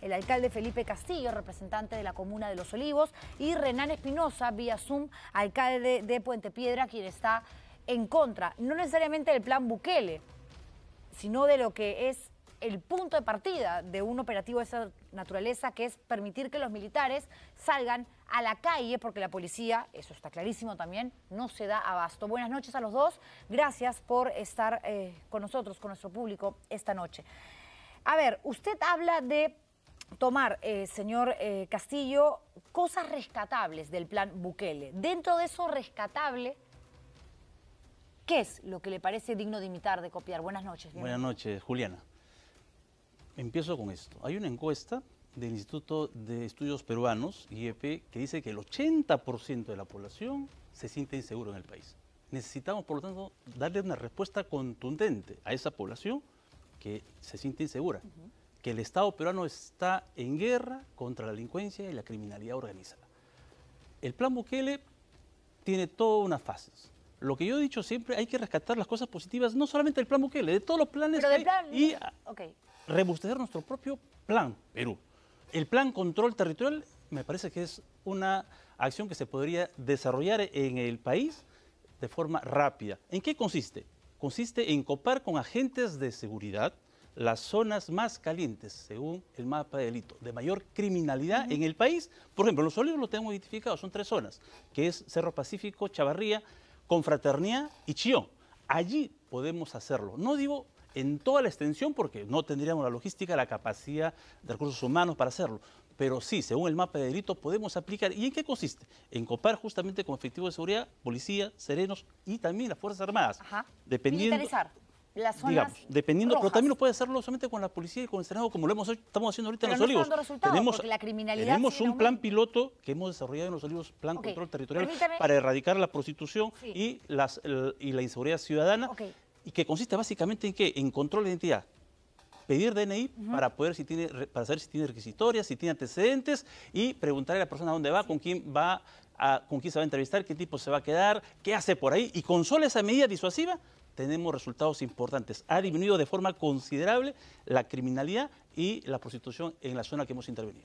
el alcalde Felipe Castillo, representante de la comuna de Los Olivos, y Renan Espinosa, vía Zoom, alcalde de Puente Piedra, quien está en contra, no necesariamente del plan Bukele, sino de lo que es el punto de partida de un operativo de esa naturaleza, que es permitir que los militares salgan a la calle, porque la policía, eso está clarísimo también, no se da abasto. Buenas noches a los dos, gracias por estar eh, con nosotros, con nuestro público, esta noche. A ver, usted habla de tomar, eh, señor eh, Castillo, cosas rescatables del plan Bukele. Dentro de eso rescatable, ¿qué es lo que le parece digno de imitar, de copiar? Buenas noches. Buenas noches, Juliana. Empiezo con esto. Hay una encuesta del Instituto de Estudios Peruanos, IEP, que dice que el 80% de la población se siente inseguro en el país. Necesitamos, por lo tanto, darle una respuesta contundente a esa población que se siente insegura que el Estado peruano está en guerra contra la delincuencia y la criminalidad organizada. El plan Bukele tiene todas unas fases. Lo que yo he dicho siempre, hay que rescatar las cosas positivas, no solamente del plan Bukele, de todos los planes y okay. rebustecer nuestro propio plan Perú. El plan control territorial me parece que es una acción que se podría desarrollar en el país de forma rápida. ¿En qué consiste? Consiste en copar con agentes de seguridad, las zonas más calientes, según el mapa de delito, de mayor criminalidad en el país. Por ejemplo, los olivos los tenemos identificados, son tres zonas, que es Cerro Pacífico, Chavarría, Confraternidad y Chío. Allí podemos hacerlo. No digo en toda la extensión porque no tendríamos la logística, la capacidad de recursos humanos para hacerlo. Pero sí, según el mapa de delito, podemos aplicar. ¿Y en qué consiste? En copar justamente con efectivos de seguridad, policía, serenos y también las Fuerzas Armadas. Ajá. Dependiendo, Militarizar las zonas dependiendo, pero también lo puede hacerlo solamente con la policía y con el Senado, como lo hemos estamos haciendo ahorita en Los Olivos. tenemos la criminalidad tenemos un plan piloto que hemos desarrollado en Los Olivos, plan control territorial para erradicar la prostitución y, la inseguridad ciudadana. Y que consiste básicamente en qué? En control de identidad pedir DNI para poder si tiene para saber si tiene requisitorias, si tiene antecedentes y preguntarle a la persona dónde va, con quién va a, con quién se va a entrevistar, qué tipo se va a quedar, qué hace por ahí y con solo esa medida disuasiva tenemos resultados importantes. Ha disminuido de forma considerable la criminalidad y la prostitución en la zona que hemos intervenido.